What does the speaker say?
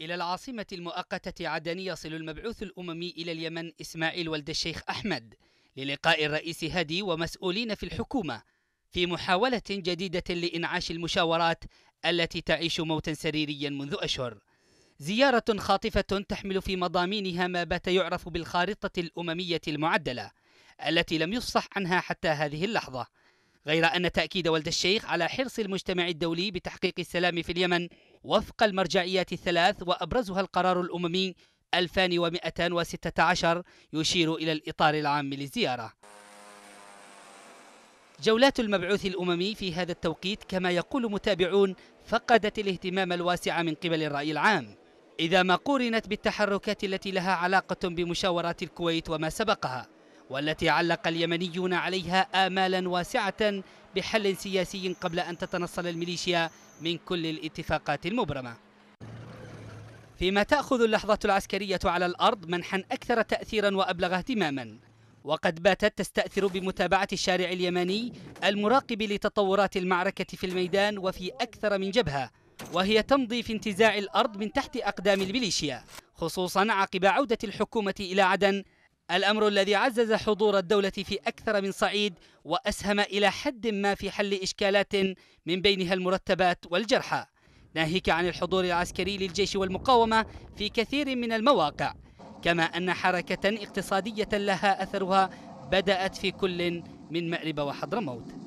إلى العاصمة المؤقتة عدن يصل المبعوث الأممي إلى اليمن إسماعيل ولد الشيخ أحمد للقاء الرئيس هادي ومسؤولين في الحكومة في محاولة جديدة لإنعاش المشاورات التي تعيش موتا سريريا منذ أشهر زيارة خاطفة تحمل في مضامينها ما بات يعرف بالخارطة الأممية المعدلة التي لم يفصح عنها حتى هذه اللحظة غير أن تأكيد ولد الشيخ على حرص المجتمع الدولي بتحقيق السلام في اليمن وفق المرجعيات الثلاث وأبرزها القرار الأممي 2216 يشير إلى الإطار العام للزيارة جولات المبعوث الأممي في هذا التوقيت كما يقول متابعون فقدت الاهتمام الواسع من قبل الرأي العام إذا ما قورنت بالتحركات التي لها علاقة بمشاورات الكويت وما سبقها والتي علق اليمنيون عليها آمالا واسعة بحل سياسي قبل أن تتنصل الميليشيا من كل الاتفاقات المبرمة فيما تأخذ اللحظة العسكرية على الأرض منحا أكثر تأثيرا وأبلغ اهتماما وقد باتت تستأثر بمتابعة الشارع اليمني المراقب لتطورات المعركة في الميدان وفي أكثر من جبهة وهي تمضي في انتزاع الأرض من تحت أقدام الميليشيا خصوصا عقب عودة الحكومة إلى عدن الأمر الذي عزز حضور الدولة في أكثر من صعيد وأسهم إلى حد ما في حل إشكالات من بينها المرتبات والجرحى ناهيك عن الحضور العسكري للجيش والمقاومة في كثير من المواقع كما أن حركة اقتصادية لها أثرها بدأت في كل من مأرب وحضرموت